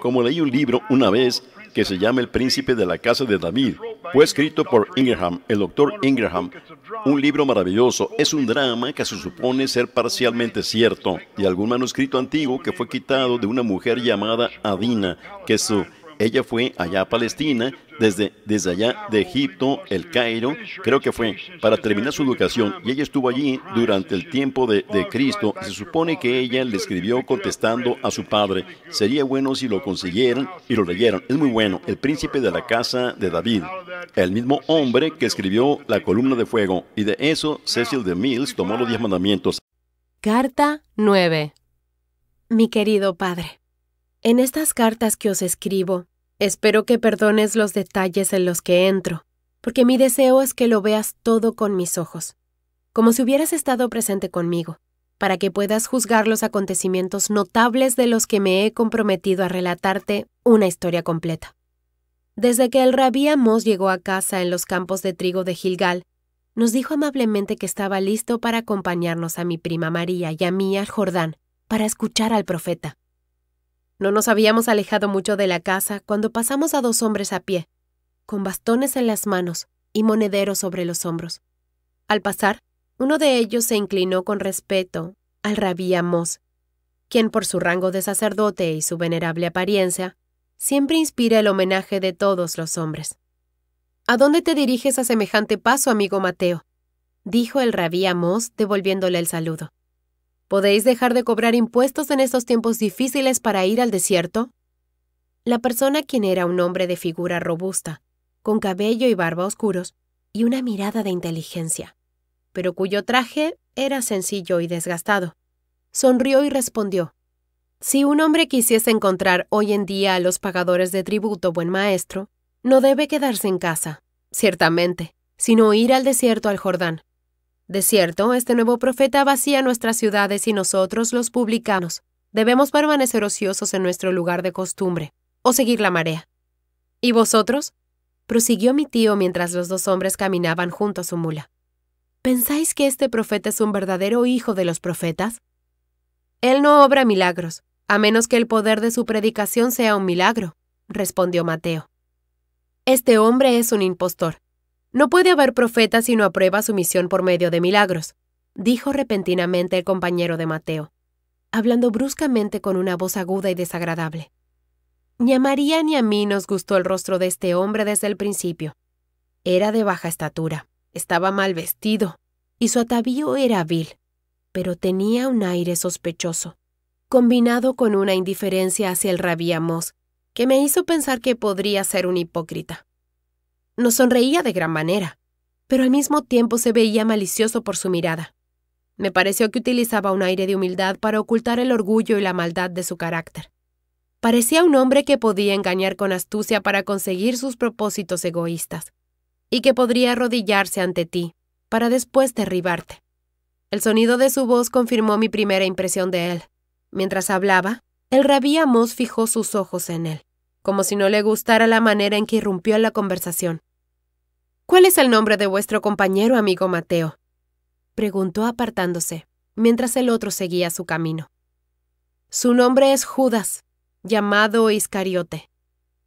como leí un libro una vez que se llama El Príncipe de la Casa de David. Fue escrito por Ingraham, el doctor Ingraham. Un libro maravilloso. Es un drama que se supone ser parcialmente cierto. Y algún manuscrito antiguo que fue quitado de una mujer llamada Adina, que su ella fue allá a Palestina, desde, desde allá de Egipto, el Cairo, creo que fue, para terminar su educación. Y ella estuvo allí durante el tiempo de, de Cristo. Se supone que ella le escribió contestando a su padre. Sería bueno si lo consiguieran y lo leyeran. Es muy bueno. El príncipe de la casa de David. El mismo hombre que escribió la columna de fuego. Y de eso Cecil de Mills tomó los diez mandamientos. Carta 9. Mi querido Padre, en estas cartas que os escribo, Espero que perdones los detalles en los que entro, porque mi deseo es que lo veas todo con mis ojos, como si hubieras estado presente conmigo, para que puedas juzgar los acontecimientos notables de los que me he comprometido a relatarte una historia completa. Desde que el rabí Amos llegó a casa en los campos de trigo de Gilgal, nos dijo amablemente que estaba listo para acompañarnos a mi prima María y a mí al Jordán para escuchar al profeta. No nos habíamos alejado mucho de la casa cuando pasamos a dos hombres a pie, con bastones en las manos y monederos sobre los hombros. Al pasar, uno de ellos se inclinó con respeto al rabí Amos, quien por su rango de sacerdote y su venerable apariencia, siempre inspira el homenaje de todos los hombres. ¿A dónde te diriges a semejante paso, amigo Mateo? dijo el rabí Amos devolviéndole el saludo. ¿Podéis dejar de cobrar impuestos en estos tiempos difíciles para ir al desierto? La persona, quien era un hombre de figura robusta, con cabello y barba oscuros, y una mirada de inteligencia, pero cuyo traje era sencillo y desgastado, sonrió y respondió, Si un hombre quisiese encontrar hoy en día a los pagadores de tributo buen maestro, no debe quedarse en casa, ciertamente, sino ir al desierto al Jordán, de cierto, este nuevo profeta vacía nuestras ciudades y nosotros, los publicanos, debemos permanecer ociosos en nuestro lugar de costumbre, o seguir la marea. ¿Y vosotros? prosiguió mi tío mientras los dos hombres caminaban junto a su mula. ¿Pensáis que este profeta es un verdadero hijo de los profetas? Él no obra milagros, a menos que el poder de su predicación sea un milagro, respondió Mateo. Este hombre es un impostor, no puede haber profeta si no aprueba su misión por medio de milagros, dijo repentinamente el compañero de Mateo, hablando bruscamente con una voz aguda y desagradable. Ni a María ni a mí nos gustó el rostro de este hombre desde el principio. Era de baja estatura, estaba mal vestido, y su atavío era vil, pero tenía un aire sospechoso, combinado con una indiferencia hacia el rabí Amos, que me hizo pensar que podría ser un hipócrita. Nos sonreía de gran manera, pero al mismo tiempo se veía malicioso por su mirada. Me pareció que utilizaba un aire de humildad para ocultar el orgullo y la maldad de su carácter. Parecía un hombre que podía engañar con astucia para conseguir sus propósitos egoístas, y que podría arrodillarse ante ti, para después derribarte. El sonido de su voz confirmó mi primera impresión de él. Mientras hablaba, el rabí Amos fijó sus ojos en él, como si no le gustara la manera en que irrumpió en la conversación. ¿Cuál es el nombre de vuestro compañero amigo Mateo? preguntó apartándose, mientras el otro seguía su camino. Su nombre es Judas, llamado Iscariote.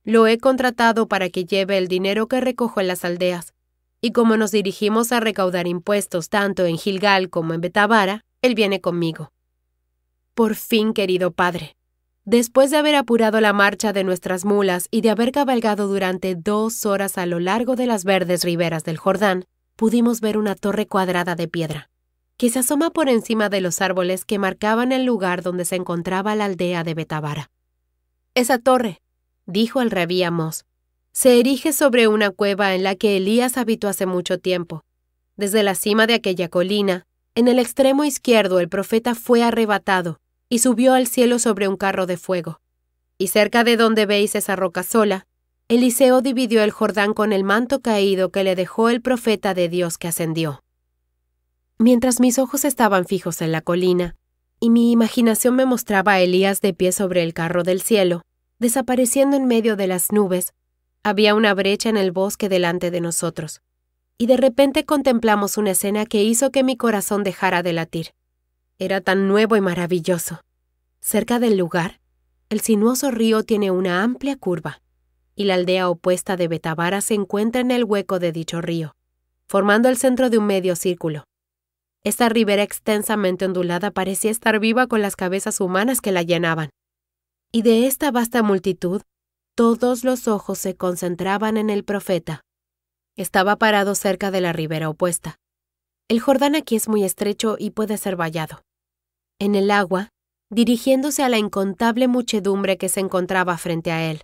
Lo he contratado para que lleve el dinero que recojo en las aldeas, y como nos dirigimos a recaudar impuestos tanto en Gilgal como en Betavara, él viene conmigo. Por fin, querido padre, Después de haber apurado la marcha de nuestras mulas y de haber cabalgado durante dos horas a lo largo de las verdes riberas del Jordán, pudimos ver una torre cuadrada de piedra, que se asoma por encima de los árboles que marcaban el lugar donde se encontraba la aldea de Betabara. Esa torre, dijo el rabí Amos, se erige sobre una cueva en la que Elías habitó hace mucho tiempo. Desde la cima de aquella colina, en el extremo izquierdo el profeta fue arrebatado y subió al cielo sobre un carro de fuego. Y cerca de donde veis esa roca sola, Eliseo dividió el Jordán con el manto caído que le dejó el profeta de Dios que ascendió. Mientras mis ojos estaban fijos en la colina, y mi imaginación me mostraba a Elías de pie sobre el carro del cielo, desapareciendo en medio de las nubes, había una brecha en el bosque delante de nosotros, y de repente contemplamos una escena que hizo que mi corazón dejara de latir. Era tan nuevo y maravilloso. Cerca del lugar, el sinuoso río tiene una amplia curva, y la aldea opuesta de Betavara se encuentra en el hueco de dicho río, formando el centro de un medio círculo. Esta ribera extensamente ondulada parecía estar viva con las cabezas humanas que la llenaban. Y de esta vasta multitud, todos los ojos se concentraban en el profeta. Estaba parado cerca de la ribera opuesta, el Jordán aquí es muy estrecho y puede ser vallado. En el agua, dirigiéndose a la incontable muchedumbre que se encontraba frente a él,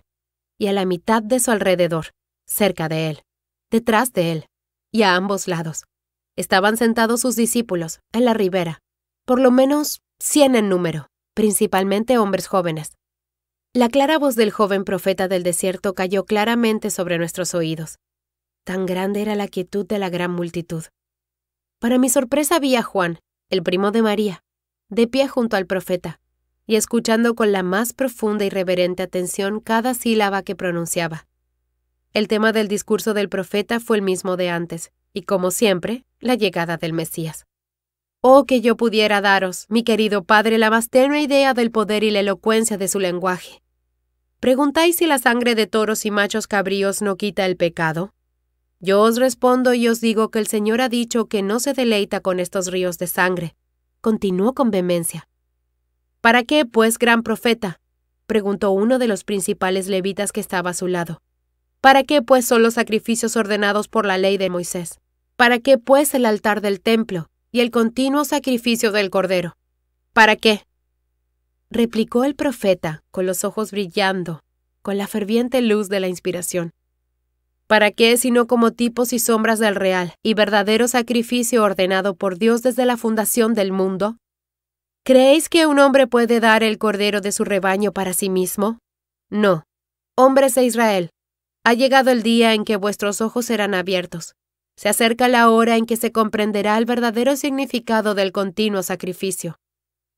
y a la mitad de su alrededor, cerca de él, detrás de él, y a ambos lados, estaban sentados sus discípulos, en la ribera, por lo menos cien en número, principalmente hombres jóvenes. La clara voz del joven profeta del desierto cayó claramente sobre nuestros oídos. Tan grande era la quietud de la gran multitud, para mi sorpresa vi a Juan, el primo de María, de pie junto al profeta, y escuchando con la más profunda y reverente atención cada sílaba que pronunciaba. El tema del discurso del profeta fue el mismo de antes, y como siempre, la llegada del Mesías. Oh, que yo pudiera daros, mi querido padre, la más tenue idea del poder y la elocuencia de su lenguaje. ¿Preguntáis si la sangre de toros y machos cabríos no quita el pecado? Yo os respondo y os digo que el Señor ha dicho que no se deleita con estos ríos de sangre. Continuó con vehemencia. ¿Para qué, pues, gran profeta? preguntó uno de los principales levitas que estaba a su lado. ¿Para qué, pues, son los sacrificios ordenados por la ley de Moisés? ¿Para qué, pues, el altar del templo y el continuo sacrificio del cordero? ¿Para qué? replicó el profeta, con los ojos brillando, con la ferviente luz de la inspiración. ¿Para qué sino como tipos y sombras del real y verdadero sacrificio ordenado por Dios desde la fundación del mundo? ¿Creéis que un hombre puede dar el cordero de su rebaño para sí mismo? No. Hombres de Israel, ha llegado el día en que vuestros ojos serán abiertos. Se acerca la hora en que se comprenderá el verdadero significado del continuo sacrificio.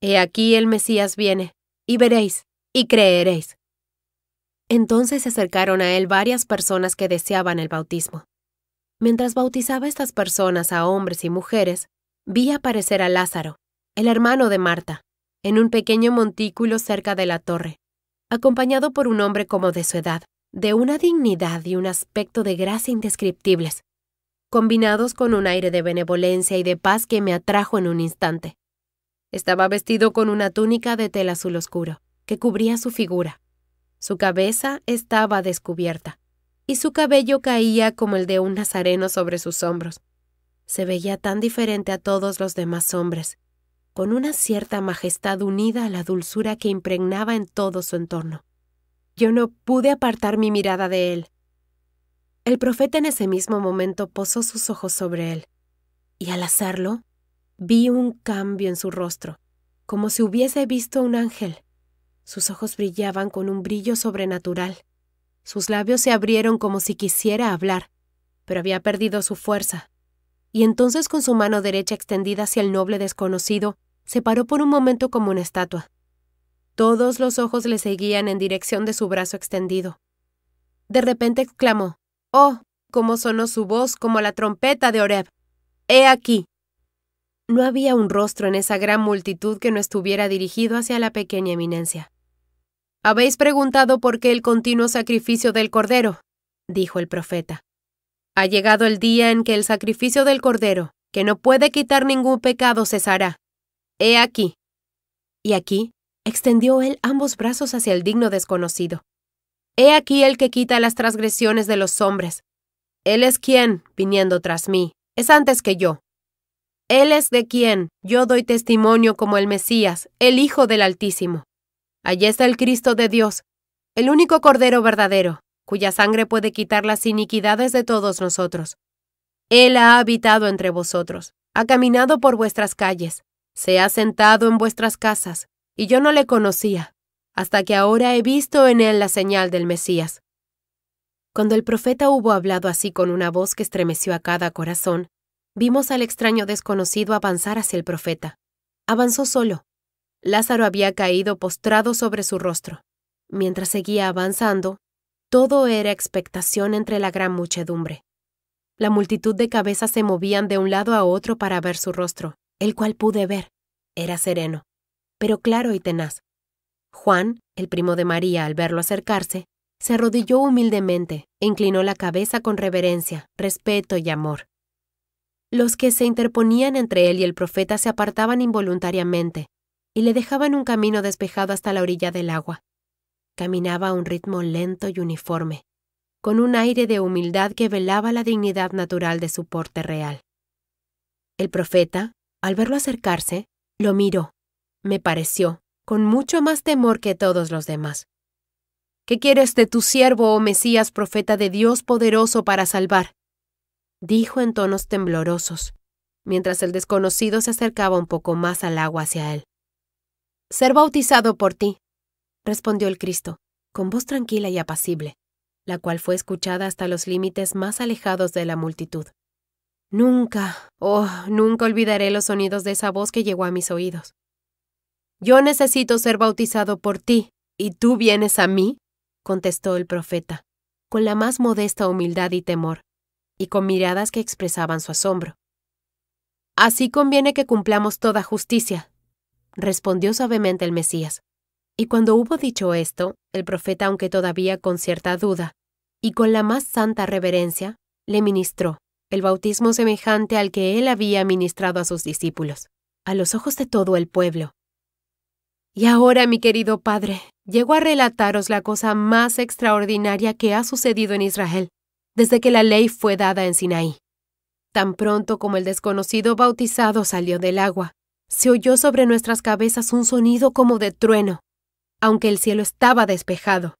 He aquí el Mesías viene, y veréis, y creeréis. Entonces se acercaron a él varias personas que deseaban el bautismo. Mientras bautizaba estas personas a hombres y mujeres, vi aparecer a Lázaro, el hermano de Marta, en un pequeño montículo cerca de la torre, acompañado por un hombre como de su edad, de una dignidad y un aspecto de gracia indescriptibles, combinados con un aire de benevolencia y de paz que me atrajo en un instante. Estaba vestido con una túnica de tela azul oscuro, que cubría su figura, su cabeza estaba descubierta, y su cabello caía como el de un nazareno sobre sus hombros. Se veía tan diferente a todos los demás hombres, con una cierta majestad unida a la dulzura que impregnaba en todo su entorno. Yo no pude apartar mi mirada de él. El profeta en ese mismo momento posó sus ojos sobre él, y al hacerlo, vi un cambio en su rostro, como si hubiese visto un ángel. Sus ojos brillaban con un brillo sobrenatural. Sus labios se abrieron como si quisiera hablar, pero había perdido su fuerza. Y entonces con su mano derecha extendida hacia el noble desconocido, se paró por un momento como una estatua. Todos los ojos le seguían en dirección de su brazo extendido. De repente exclamó, ¡Oh! cómo sonó su voz como la trompeta de Oreb. ¡He aquí! No había un rostro en esa gran multitud que no estuviera dirigido hacia la pequeña eminencia. Habéis preguntado por qué el continuo sacrificio del Cordero, dijo el profeta. Ha llegado el día en que el sacrificio del Cordero, que no puede quitar ningún pecado, cesará. He aquí. Y aquí extendió él ambos brazos hacia el digno desconocido. He aquí el que quita las transgresiones de los hombres. Él es quien, viniendo tras mí, es antes que yo. Él es de quien yo doy testimonio como el Mesías, el Hijo del Altísimo. Allí está el Cristo de Dios, el único Cordero verdadero, cuya sangre puede quitar las iniquidades de todos nosotros. Él ha habitado entre vosotros, ha caminado por vuestras calles, se ha sentado en vuestras casas, y yo no le conocía, hasta que ahora he visto en él la señal del Mesías. Cuando el profeta hubo hablado así con una voz que estremeció a cada corazón, vimos al extraño desconocido avanzar hacia el profeta. Avanzó solo, Lázaro había caído postrado sobre su rostro. Mientras seguía avanzando, todo era expectación entre la gran muchedumbre. La multitud de cabezas se movían de un lado a otro para ver su rostro, el cual pude ver. Era sereno, pero claro y tenaz. Juan, el primo de María, al verlo acercarse, se arrodilló humildemente e inclinó la cabeza con reverencia, respeto y amor. Los que se interponían entre él y el profeta se apartaban involuntariamente, y le dejaban un camino despejado hasta la orilla del agua. Caminaba a un ritmo lento y uniforme, con un aire de humildad que velaba la dignidad natural de su porte real. El profeta, al verlo acercarse, lo miró, me pareció, con mucho más temor que todos los demás. ¿Qué quieres de tu siervo, oh Mesías, profeta de Dios poderoso para salvar? dijo en tonos temblorosos, mientras el desconocido se acercaba un poco más al agua hacia él ser bautizado por ti, respondió el Cristo, con voz tranquila y apacible, la cual fue escuchada hasta los límites más alejados de la multitud. Nunca, oh, nunca olvidaré los sonidos de esa voz que llegó a mis oídos. Yo necesito ser bautizado por ti, y tú vienes a mí, contestó el profeta, con la más modesta humildad y temor, y con miradas que expresaban su asombro. Así conviene que cumplamos toda justicia, respondió suavemente el Mesías. Y cuando hubo dicho esto, el profeta, aunque todavía con cierta duda, y con la más santa reverencia, le ministró el bautismo semejante al que él había ministrado a sus discípulos, a los ojos de todo el pueblo. Y ahora, mi querido Padre, llego a relataros la cosa más extraordinaria que ha sucedido en Israel desde que la ley fue dada en Sinaí. Tan pronto como el desconocido bautizado salió del agua, se oyó sobre nuestras cabezas un sonido como de trueno, aunque el cielo estaba despejado.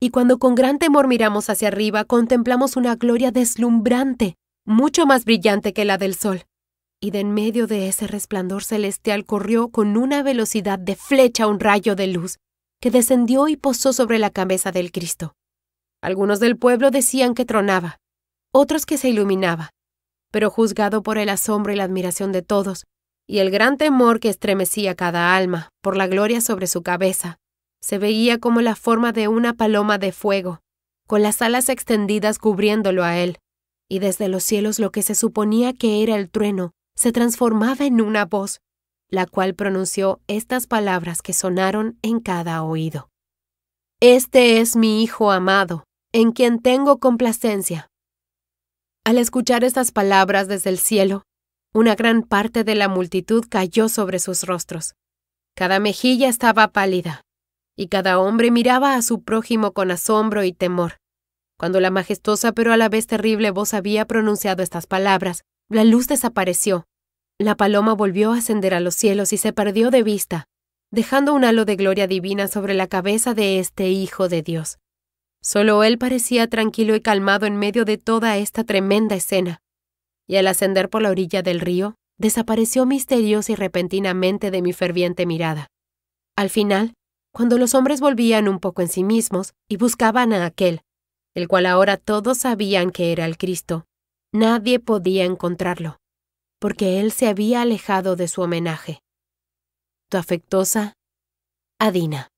Y cuando con gran temor miramos hacia arriba, contemplamos una gloria deslumbrante, mucho más brillante que la del sol. Y de en medio de ese resplandor celestial corrió con una velocidad de flecha un rayo de luz, que descendió y posó sobre la cabeza del Cristo. Algunos del pueblo decían que tronaba, otros que se iluminaba, pero juzgado por el asombro y la admiración de todos, y el gran temor que estremecía cada alma por la gloria sobre su cabeza se veía como la forma de una paloma de fuego, con las alas extendidas cubriéndolo a él, y desde los cielos lo que se suponía que era el trueno se transformaba en una voz, la cual pronunció estas palabras que sonaron en cada oído. Este es mi Hijo amado, en quien tengo complacencia. Al escuchar estas palabras desde el cielo, una gran parte de la multitud cayó sobre sus rostros. Cada mejilla estaba pálida, y cada hombre miraba a su prójimo con asombro y temor. Cuando la majestuosa pero a la vez terrible voz había pronunciado estas palabras, la luz desapareció. La paloma volvió a ascender a los cielos y se perdió de vista, dejando un halo de gloria divina sobre la cabeza de este Hijo de Dios. Solo él parecía tranquilo y calmado en medio de toda esta tremenda escena y al ascender por la orilla del río, desapareció misteriosa y repentinamente de mi ferviente mirada. Al final, cuando los hombres volvían un poco en sí mismos y buscaban a aquel, el cual ahora todos sabían que era el Cristo, nadie podía encontrarlo, porque él se había alejado de su homenaje. Tu afectuosa, Adina.